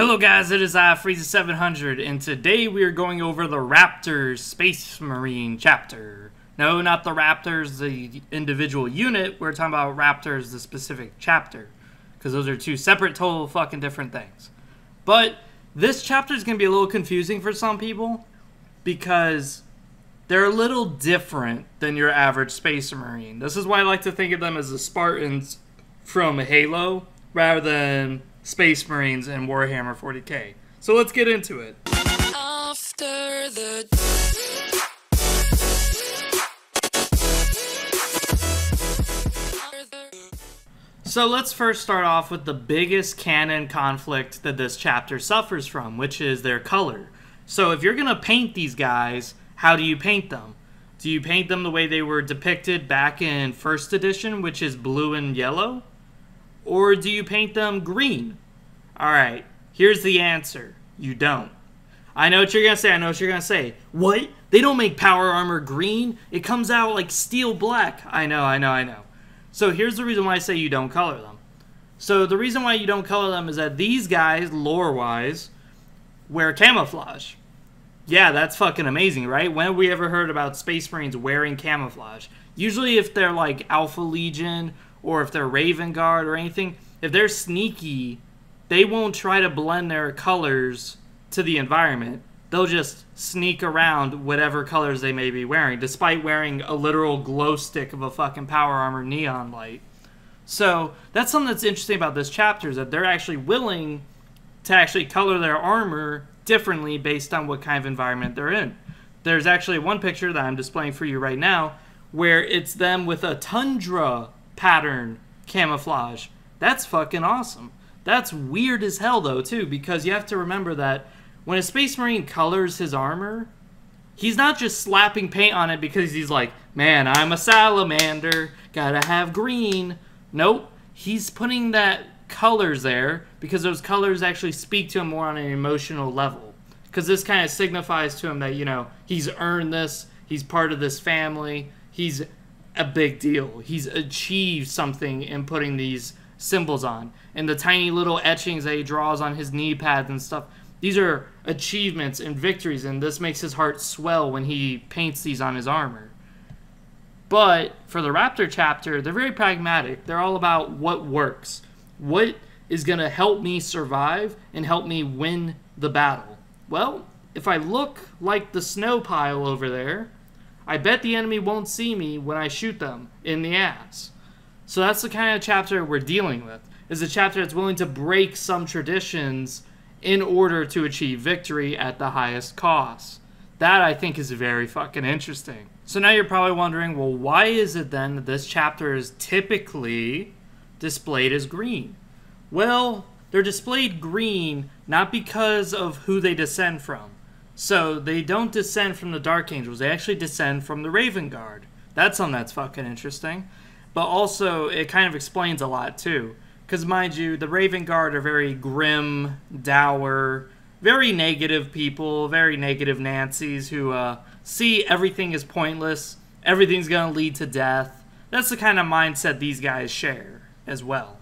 Hello guys, it is I, uh, Frieza700, and today we are going over the Raptors Space Marine chapter. No, not the Raptors, the individual unit, we're talking about Raptors, the specific chapter. Because those are two separate, total fucking different things. But this chapter is going to be a little confusing for some people, because they're a little different than your average Space Marine. This is why I like to think of them as the Spartans from Halo, rather than Space Marines, and Warhammer 40k. So let's get into it. After the So let's first start off with the biggest canon conflict that this chapter suffers from, which is their color. So if you're going to paint these guys, how do you paint them? Do you paint them the way they were depicted back in first edition, which is blue and yellow? or do you paint them green? All right, here's the answer you don't. I know what you're going to say. I know what you're going to say. What? They don't make power armor green. It comes out like steel black. I know, I know, I know. So here's the reason why I say you don't color them. So the reason why you don't color them is that these guys, lore-wise, wear camouflage. Yeah, that's fucking amazing, right? When have we ever heard about Space Marines wearing camouflage? Usually if they're like Alpha Legion or if they're Raven Guard or anything, if they're sneaky, they won't try to blend their colors to the environment. They'll just sneak around whatever colors they may be wearing, despite wearing a literal glow stick of a fucking power armor neon light. So that's something that's interesting about this chapter is that they're actually willing to actually color their armor differently based on what kind of environment they're in. There's actually one picture that I'm displaying for you right now where it's them with a tundra pattern, camouflage. That's fucking awesome. That's weird as hell, though, too, because you have to remember that when a Space Marine colors his armor, he's not just slapping paint on it because he's like, man, I'm a salamander, gotta have green. Nope, he's putting that colors there because those colors actually speak to him more on an emotional level. Because this kind of signifies to him that, you know, he's earned this, he's part of this family, he's a big deal. He's achieved something in putting these symbols on. And the tiny little etchings that he draws on his knee pads and stuff, these are achievements and victories, and this makes his heart swell when he paints these on his armor. But for the Raptor chapter, they're very pragmatic. They're all about what works, what is going to help me survive and help me win the battle. Well, if I look like the snow pile over there, I bet the enemy won't see me when I shoot them in the ass. So that's the kind of chapter we're dealing with. Is a chapter that's willing to break some traditions in order to achieve victory at the highest cost. That I think is very fucking interesting. So now you're probably wondering, well, why is it then that this chapter is typically displayed as green? Well, they're displayed green not because of who they descend from. So they don't descend from the Dark Angels. They actually descend from the Raven Guard. That's something that's fucking interesting. But also, it kind of explains a lot too. Because, mind you, the Raven Guard are very grim, dour, very negative people, very negative Nancy's who uh, see everything is pointless, everything's going to lead to death. That's the kind of mindset these guys share as well.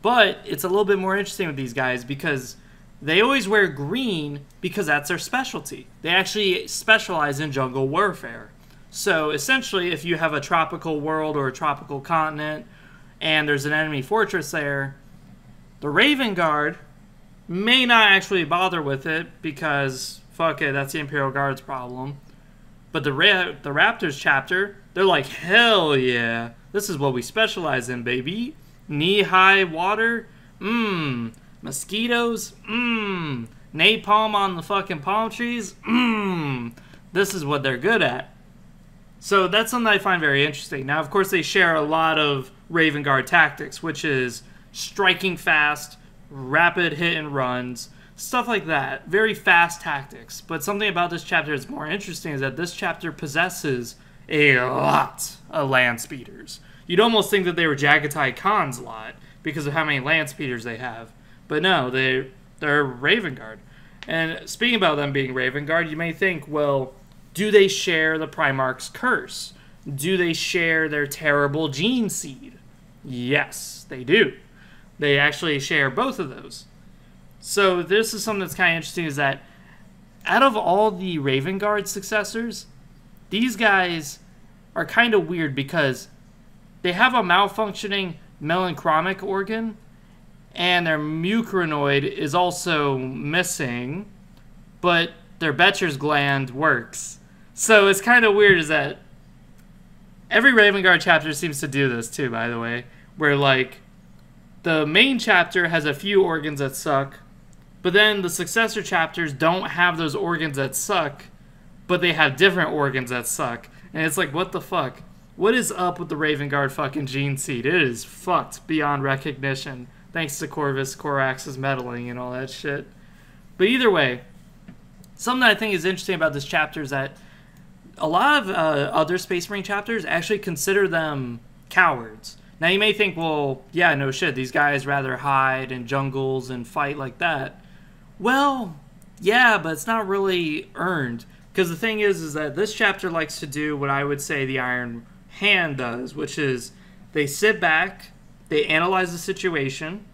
But it's a little bit more interesting with these guys because they always wear green because that's their specialty. They actually specialize in jungle warfare. So essentially, if you have a tropical world or a tropical continent and there's an enemy fortress there, the Raven Guard may not actually bother with it because fuck it, that's the Imperial Guard's problem. But the Ra the Raptors chapter, they're like, hell yeah, this is what we specialize in, baby. Knee high water, mmm, Mosquitoes? Mmm. Napalm on the fucking palm trees? Mmm. This is what they're good at. So that's something I find very interesting. Now, of course, they share a lot of Raven Guard tactics, which is striking fast, rapid hit and runs, stuff like that. Very fast tactics. But something about this chapter that's more interesting is that this chapter possesses a lot of land speeders. You'd almost think that they were Jagatai Khan's lot because of how many land speeders they have. But no, they they're Raven Guard. And speaking about them being Raven Guard, you may think, well, do they share the Primarch's curse? Do they share their terrible gene seed? Yes, they do. They actually share both of those. So this is something that's kind of interesting is that out of all the Raven Guard successors, these guys are kind of weird because they have a malfunctioning melanchromic organ and their mucronoid is also missing, but their Betcher's gland works. So it's kind of weird is that every Raven Guard chapter seems to do this too, by the way, where like the main chapter has a few organs that suck, but then the successor chapters don't have those organs that suck, but they have different organs that suck. And it's like, what the fuck? What is up with the Raven Guard fucking gene seed? It is fucked beyond recognition thanks to Corvus, Corax's meddling and all that shit. But either way, something that I think is interesting about this chapter is that a lot of uh, other Space Marine chapters actually consider them cowards. Now you may think, well, yeah, no shit, these guys rather hide in jungles and fight like that. Well, yeah, but it's not really earned because the thing is, is that this chapter likes to do what I would say the Iron Hand does, which is they sit back they analyze the situation,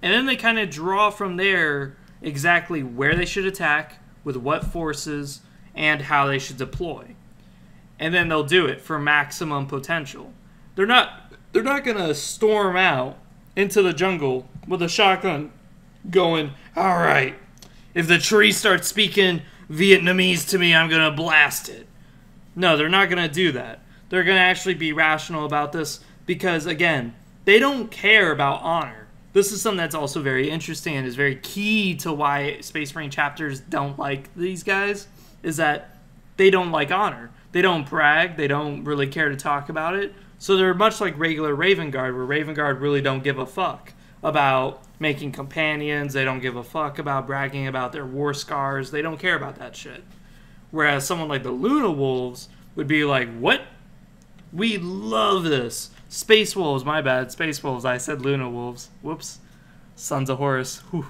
and then they kind of draw from there exactly where they should attack, with what forces, and how they should deploy. And then they'll do it for maximum potential. They're not they're not gonna storm out into the jungle with a shotgun going, Alright, if the tree starts speaking Vietnamese to me, I'm gonna blast it. No, they're not gonna do that. They're gonna actually be rational about this because again, they don't care about honor. This is something that's also very interesting and is very key to why Space Marine chapters don't like these guys is that they don't like honor. They don't brag. They don't really care to talk about it. So they're much like regular Raven Guard, where Raven Guard really don't give a fuck about making companions. They don't give a fuck about bragging about their war scars. They don't care about that shit. Whereas someone like the Luna Wolves would be like, what? We love this. Space Wolves, my bad. Space Wolves. I said Luna Wolves. Whoops. Sons of Horus. Whew.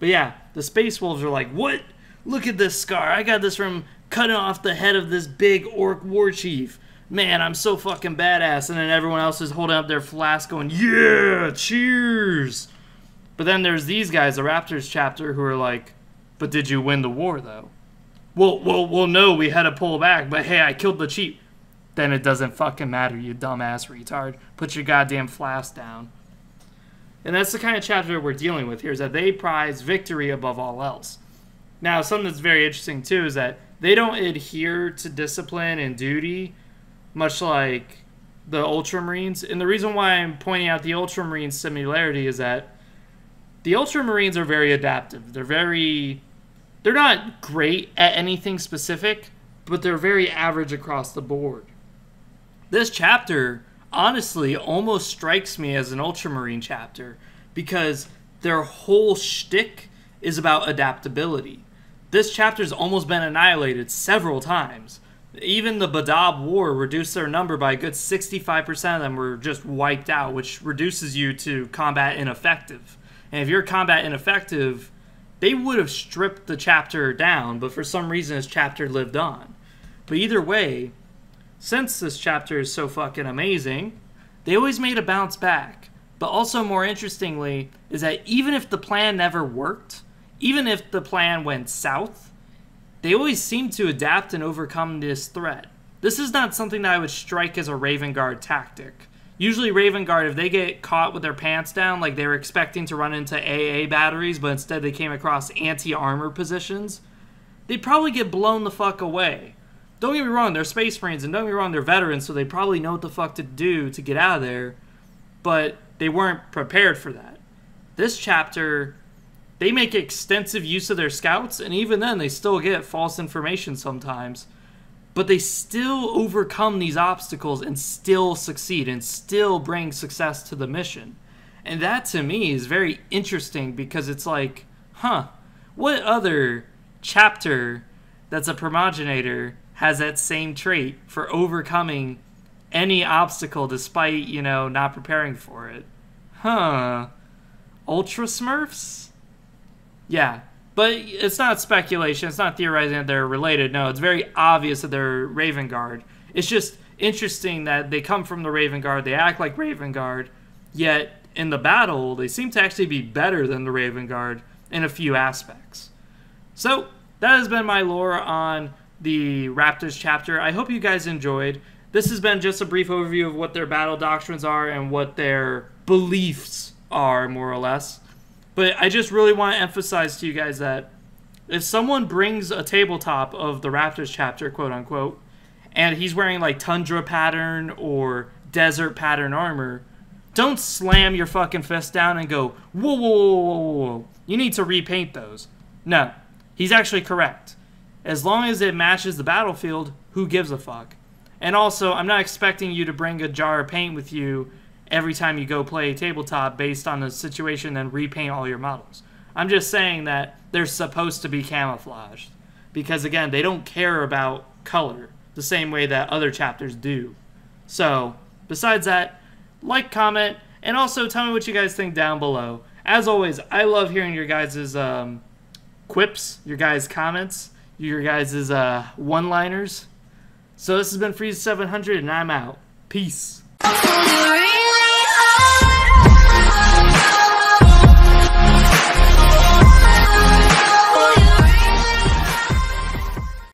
But yeah, the Space Wolves are like, what? Look at this scar. I got this from cutting off the head of this big orc war chief. Man, I'm so fucking badass. And then everyone else is holding up their flask going, yeah, cheers. But then there's these guys, the Raptors chapter, who are like, but did you win the war, though? Well, well, well, no, we had to pull back, but hey, I killed the chief then it doesn't fucking matter, you dumbass retard. Put your goddamn flask down. And that's the kind of chapter we're dealing with here is that they prize victory above all else. Now, something that's very interesting too is that they don't adhere to discipline and duty, much like the Ultramarines. And the reason why I'm pointing out the Ultramarines' similarity is that the Ultramarines are very adaptive. They're very they're not great at anything specific, but they're very average across the board this chapter honestly almost strikes me as an ultramarine chapter because their whole shtick is about adaptability. This chapter's almost been annihilated several times. Even the Badab War reduced their number by a good 65% of them were just wiped out, which reduces you to combat ineffective. And if you're combat ineffective, they would have stripped the chapter down, but for some reason, this chapter lived on. But either way, since this chapter is so fucking amazing, they always made a bounce back. But also, more interestingly, is that even if the plan never worked, even if the plan went south, they always seem to adapt and overcome this threat. This is not something that I would strike as a Raven Guard tactic. Usually, Raven Guard, if they get caught with their pants down, like they were expecting to run into AA batteries, but instead they came across anti armor positions, they'd probably get blown the fuck away. Don't get me wrong, they're space marines, and don't get me wrong, they're veterans, so they probably know what the fuck to do to get out of there, but they weren't prepared for that. This chapter, they make extensive use of their scouts, and even then, they still get false information sometimes. But they still overcome these obstacles and still succeed and still bring success to the mission. And that to me is very interesting because it's like, huh, what other chapter that's a primogenator? has that same trait for overcoming any obstacle despite, you know, not preparing for it. Huh. Ultra Smurfs? Yeah. But it's not speculation. It's not theorizing that they're related. No, it's very obvious that they're Raven Guard. It's just interesting that they come from the Raven Guard. They act like Raven Guard. Yet in the battle, they seem to actually be better than the Raven Guard in a few aspects. So that has been my lore on the Raptors chapter. I hope you guys enjoyed. This has been just a brief overview of what their battle doctrines are and what their beliefs are, more or less. But I just really want to emphasize to you guys that if someone brings a tabletop of the Raptors chapter, quote unquote, and he's wearing like tundra pattern or desert pattern armor, don't slam your fucking fist down and go, whoa, whoa, whoa, whoa, whoa. You need to repaint those. No, he's actually correct. As long as it matches the battlefield, who gives a fuck? And also, I'm not expecting you to bring a jar of paint with you every time you go play tabletop based on the situation and repaint all your models. I'm just saying that they're supposed to be camouflaged because again, they don't care about color the same way that other chapters do. So, besides that, like, comment, and also tell me what you guys think down below. As always, I love hearing your guys' um, quips, your guys' comments your guys' uh, one liners. So this has been Freeze 700, and I'm out. Peace.